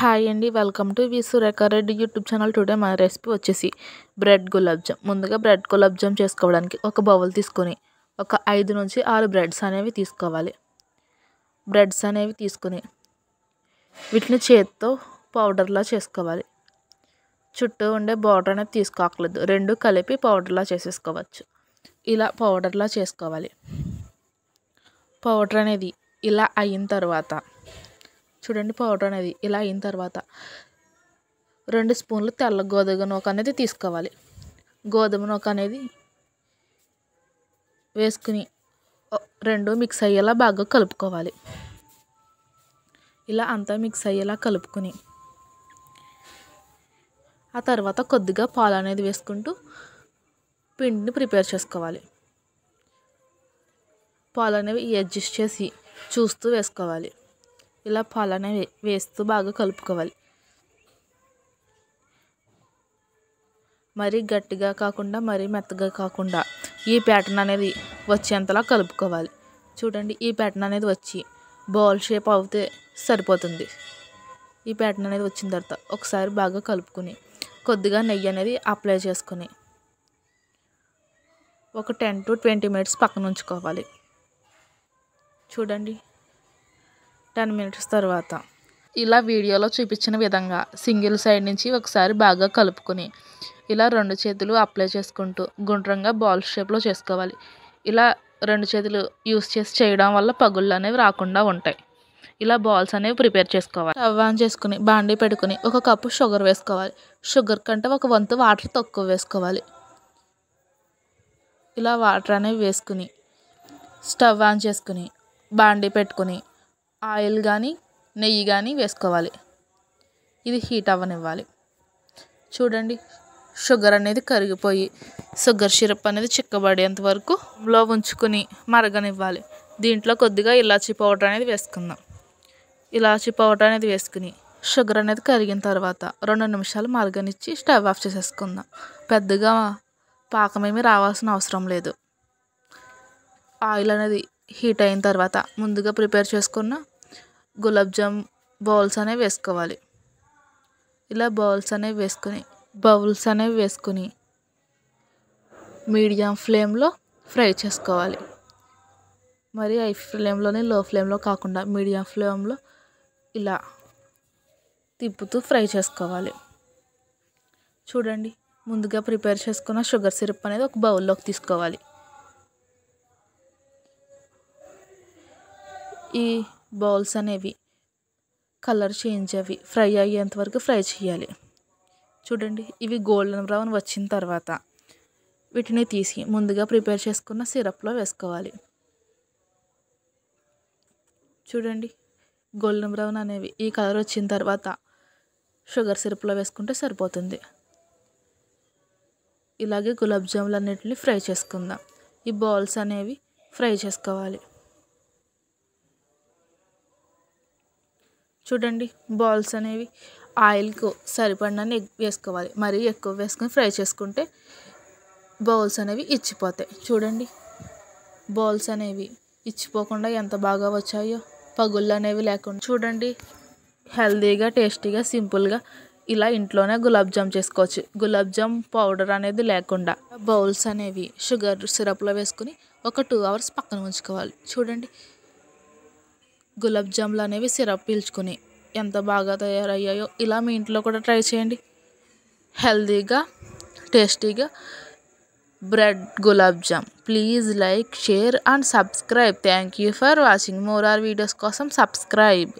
hi అండి welcome to V సురేఖారెడ్డి YouTube channel today మన recipe వచ్చేసి బ్రెడ్ గులాబ్ జామ్ ముందుగా బ్రెడ్ గులాబ్ జామ్ చేసుకోవడానికి ఒక బౌల్ తీసుకొని ఒక ఐదు నుంచి ఆరు బ్రెడ్స్ అనేవి తీసుకోవాలి బ్రెడ్స్ అనేవి తీసుకొని వీటిని చేత్తో పౌడర్లా చేసుకోవాలి చుట్టూ ఉండే బార్డర్ అనేది తీసుకోకూడదు రెండు కలిపి పౌడర్లా చేసేసుకోవచ్చు ఇలా పౌడర్లా చేసుకోవాలి పౌడర్ అనేది ఇలా అయిన తర్వాత చూడండి పౌడర్ అనేది ఇలా అయిన తర్వాత రెండు స్పూన్లు తెల్ల గోధుమ నూక అనేది తీసుకోవాలి గోధుమ నూక అనేది వేసుకుని రెండు మిక్స్ అయ్యేలా బాగా కలుపుకోవాలి ఇలా అంతా మిక్స్ అయ్యేలా కలుపుకుని ఆ తర్వాత కొద్దిగా పాలు అనేది వేసుకుంటూ పిండిని ప్రిపేర్ చేసుకోవాలి పాలు అనేవి అడ్జస్ట్ చేసి చూస్తూ వేసుకోవాలి ఇలా పాలనే వేస్తూ బాగా కలుపుకోవాలి మరీ గట్టిగా కాకుండా మరీ మెత్తగా కాకుండా ఈ ప్యాటర్న్ అనేది వచ్చేంతలా కలుపుకోవాలి చూడండి ఈ ప్యాటర్న్ అనేది వచ్చి బౌల్ షేప్ అవుతే సరిపోతుంది ఈ ప్యాటర్న్ అనేది వచ్చిన తర్వాత ఒకసారి బాగా కలుపుకుని కొద్దిగా నెయ్యి అనేది అప్లై చేసుకుని ఒక టెన్ టు ట్వంటీ మినిట్స్ పక్కన ఉంచుకోవాలి చూడండి టెన్ మినిట్స్ తర్వాత ఇలా వీడియోలో చూపించిన విధంగా సింగిల్ సైడ్ నుంచి ఒకసారి బాగా కలుపుకొని ఇలా రెండు చేతులు అప్లై చేసుకుంటూ గుండ్రంగా బాల్ షేప్లో చేసుకోవాలి ఇలా రెండు చేతులు యూస్ చేసి చేయడం వల్ల పగుళ్ళు అనేవి రాకుండా ఉంటాయి ఇలా బాల్స్ అనేవి ప్రిపేర్ చేసుకోవాలి స్టవ్ ఆన్ చేసుకుని బాండీ పెట్టుకుని ఒక కప్పు షుగర్ వేసుకోవాలి షుగర్ కంటే ఒక వంతు వాటర్ తక్కువ వేసుకోవాలి ఇలా వాటర్ అనేవి వేసుకుని స్టవ్ ఆన్ చేసుకుని బాండీ పెట్టుకుని ఆయిల్ కానీ నెయ్యి కానీ వేసుకోవాలి ఇది హీట్ అవ్వనివ్వాలి చూడండి షుగర్ అనేది కరిగిపోయి షుగర్ సిరప్ అనేది చిక్కబడేంత వరకు లో ఉంచుకుని మరగనివ్వాలి దీంట్లో కొద్దిగా ఇలాచీ పౌడర్ అనేది వేసుకుందాం ఇలాచీ పౌడర్ అనేది వేసుకుని షుగర్ అనేది కరిగిన తర్వాత రెండు నిమిషాలు మరగనిచ్చి స్టవ్ ఆఫ్ చేసేసుకుందాం పెద్దగా పాకమేమి రావాల్సిన అవసరం లేదు ఆయిల్ అనేది హీట్ అయిన తర్వాత ముందుగా ప్రిపేర్ చేసుకున్న గులాబ్జామ్ బౌల్స్ అనేవి వేసుకోవాలి ఇలా బౌల్స్ అనేవి వేసుకొని బౌల్స్ అనేవి వేసుకొని మీడియం ఫ్లేమ్లో ఫ్రై చేసుకోవాలి మరి హై ఫ్లేమ్లోనే లో ఫ్లేమ్లో కాకుండా మీడియం ఫ్లేమ్లో ఇలా తిప్పుతూ ఫ్రై చేసుకోవాలి చూడండి ముందుగా ప్రిపేర్ చేసుకున్న షుగర్ సిరప్ అనేది ఒక బౌల్లోకి తీసుకోవాలి ఈ బౌల్స్ అనేవి కలర్ చేంజ్ అవి ఫ్రై అయ్యేంత వరకు ఫ్రై చేయాలి చూడండి ఇవి గోల్డెన్ బ్రౌన్ వచ్చిన తర్వాత వీటిని తీసి ముందుగా ప్రిపేర్ చేసుకున్న సిరప్లో వేసుకోవాలి చూడండి గోల్డెన్ బ్రౌన్ అనేవి ఈ కలర్ వచ్చిన తర్వాత షుగర్ సిరప్లో వేసుకుంటే సరిపోతుంది ఇలాగే గులాబ్ జాములు అన్నిటిని ఫ్రై చేసుకుందాం ఈ బాల్స్ అనేవి ఫ్రై చేసుకోవాలి చూడండి బాల్స్ అనేవి ఆయిల్కు సరిపడినని వేసుకోవాలి మరీ ఎక్కువ వేసుకొని ఫ్రై చేసుకుంటే బౌల్స్ అనేవి ఇచ్చిపోతాయి చూడండి బౌల్స్ అనేవి ఇచ్చిపోకుండా ఎంత బాగా వచ్చాయో పగుళ్ళు అనేవి లేకుండా చూడండి హెల్దీగా టేస్టీగా సింపుల్గా ఇలా ఇంట్లోనే గులాబ్ జామ్ చేసుకోవచ్చు గులాబ్ జామ్ పౌడర్ అనేది లేకుండా బౌల్స్ అనేవి షుగర్ సిరప్లో వేసుకుని ఒక టూ అవర్స్ పక్కన ఉంచుకోవాలి చూడండి గులాబ్ జాములు అనేవి సిరప్ పీల్చుకుని ఎంత బాగా తయారయ్యాయో ఇలా మీ ఇంట్లో కూడా ట్రై చేయండి హెల్దీగా టేస్టీగా bread gulab jam please like share and subscribe thank you for watching more or videos కోసం సబ్స్క్రైబ్